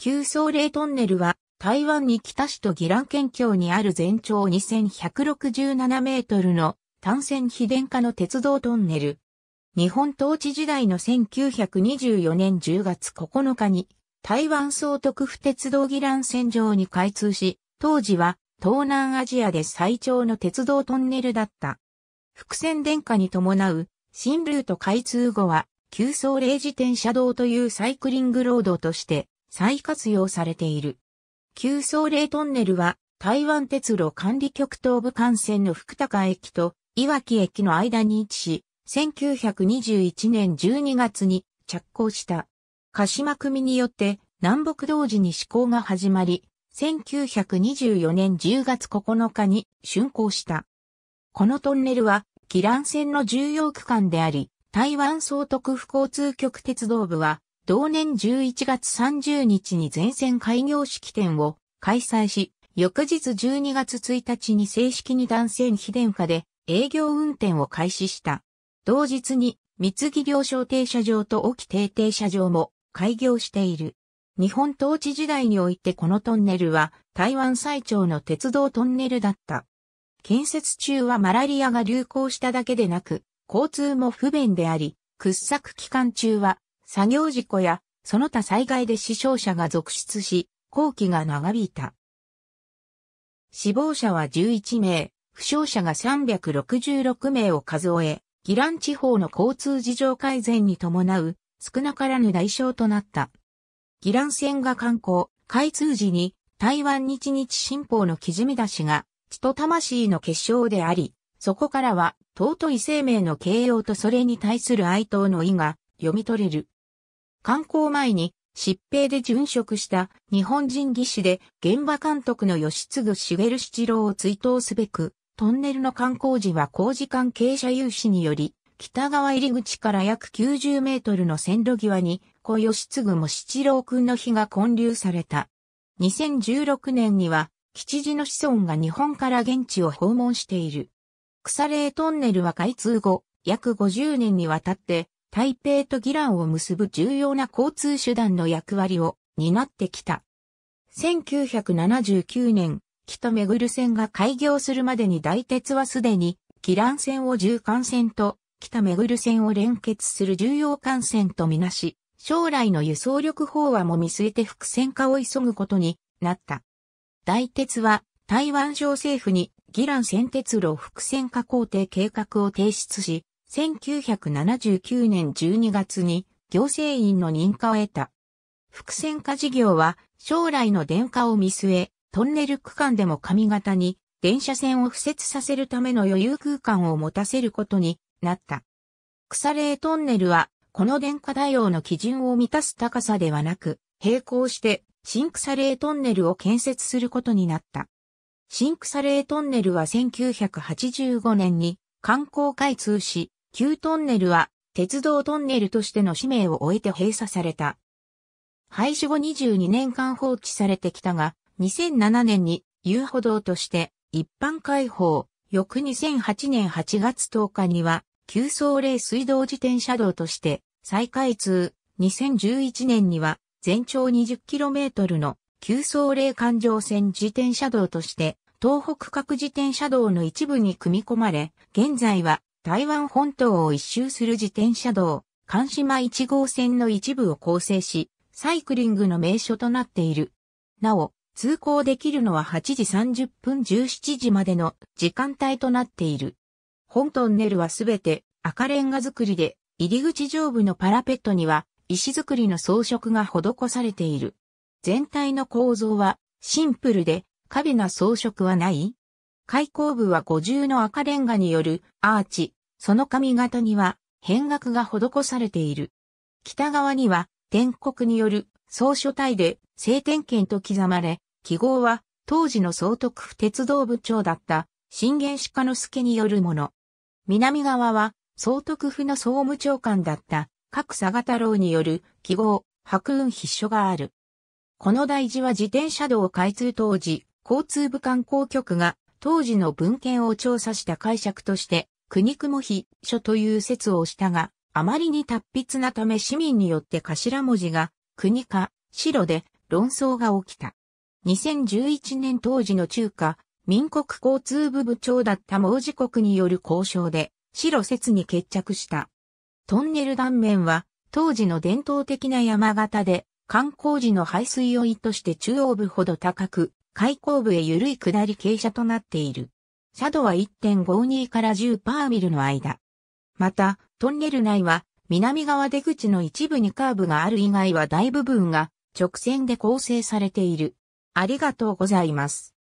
旧総霊トンネルは、台湾に北市と宜蘭県境にある全長2167メートルの単線非電化の鉄道トンネル。日本統治時代の1924年10月9日に、台湾総督府鉄道宜蘭線上に開通し、当時は東南アジアで最長の鉄道トンネルだった。伏線電化に伴う新ルート開通後は、旧総霊自転車道というサイクリングロードとして再活用されている。旧総霊トンネルは台湾鉄路管理局東部幹線の福高駅と岩木駅の間に位置し、1921年12月に着工した。鹿島組によって南北同時に施行が始まり、1924年10月9日に竣工した。このトンネルは、紀乱線の重要区間であり、台湾総督府交通局鉄道部は、同年11月30日に全線開業式典を開催し、翌日12月1日に正式に断線非電化で営業運転を開始した。同日に三木両商停車場と沖停停車場も開業している。日本統治時代においてこのトンネルは台湾最長の鉄道トンネルだった。建設中はマラリアが流行しただけでなく、交通も不便であり、掘削期間中は作業事故や、その他災害で死傷者が続出し、工期が長引いた。死亡者は11名、負傷者が366名を数え、ギラン地方の交通事情改善に伴う、少なからぬ代償となった。ギラン線が観光、開通時に、台湾日日新報の記事見出しが、血と魂の結晶であり、そこからは、尊い生命の形容とそれに対する哀悼の意が読み取れる。観光前に疾病で殉職した日本人技師で現場監督の吉嗣茂七郎を追悼すべく、トンネルの観光時は工事関係者有志により、北側入り口から約90メートルの線路際に、小吉嗣も七郎くんの日が建立された。2016年には、吉次の子孫が日本から現地を訪問している。草霊トンネルは開通後、約50年にわたって台北とランを結ぶ重要な交通手段の役割を担ってきた。1979年、木とめぐる線が開業するまでに大鉄はすでに、ラン線を縦貫線と、北めぐる線を連結する重要幹線とみなし、将来の輸送力法案も見据えて伏線化を急ぐことになった。大鉄は台湾省政府にラン線鉄路伏線化工程計画を提出し、1979年12月に行政院の認可を得た。伏線化事業は将来の電化を見据え、トンネル区間でも上方に電車線を付設させるための余裕空間を持たせることになった。草霊トンネルはこの電化対応の基準を満たす高さではなく、並行して新草嶺トンネルを建設することになった。新草嶺トンネルは1985年に観光開通し、旧トンネルは鉄道トンネルとしての使命を終えて閉鎖された。廃止後22年間放置されてきたが、2007年に遊歩道として一般開放、翌2008年8月10日には、急走霊水道自転車道として再開通、2011年には全長 20km の急走霊環状線自転車道として東北各自転車道の一部に組み込まれ、現在は台湾本島を一周する自転車道、関島1号線の一部を構成し、サイクリングの名所となっている。なお、通行できるのは8時30分17時までの時間帯となっている。本トンネルはすべて赤レンガ造りで、入り口上部のパラペットには石造りの装飾が施されている。全体の構造はシンプルで、壁な装飾はない開口部は五重の赤レンガによるアーチ、その髪型には変額が施されている。北側には天国による総書体で聖典権と刻まれ、記号は当時の総督府鉄道部長だった信玄鹿之助によるもの。南側は総督府の総務長官だった各佐賀太郎による記号、白雲筆書がある。この大事は自転車道開通当時、交通部観光局が当時の文献を調査した解釈として国雲比書という説をしたが、あまりに達筆なため市民によって頭文字が国か白で論争が起きた。2011年当時の中華民国交通部部長だった毛自国による交渉で白説に決着した。トンネル断面は当時の伝統的な山形で観光時の排水を意図して中央部ほど高く、開口部へ緩い下り傾斜となっている。シャドは1.52から10パーミルの間。また、トンネル内は、南側出口の一部にカーブがある以外は大部分が直線で構成されている。ありがとうございます。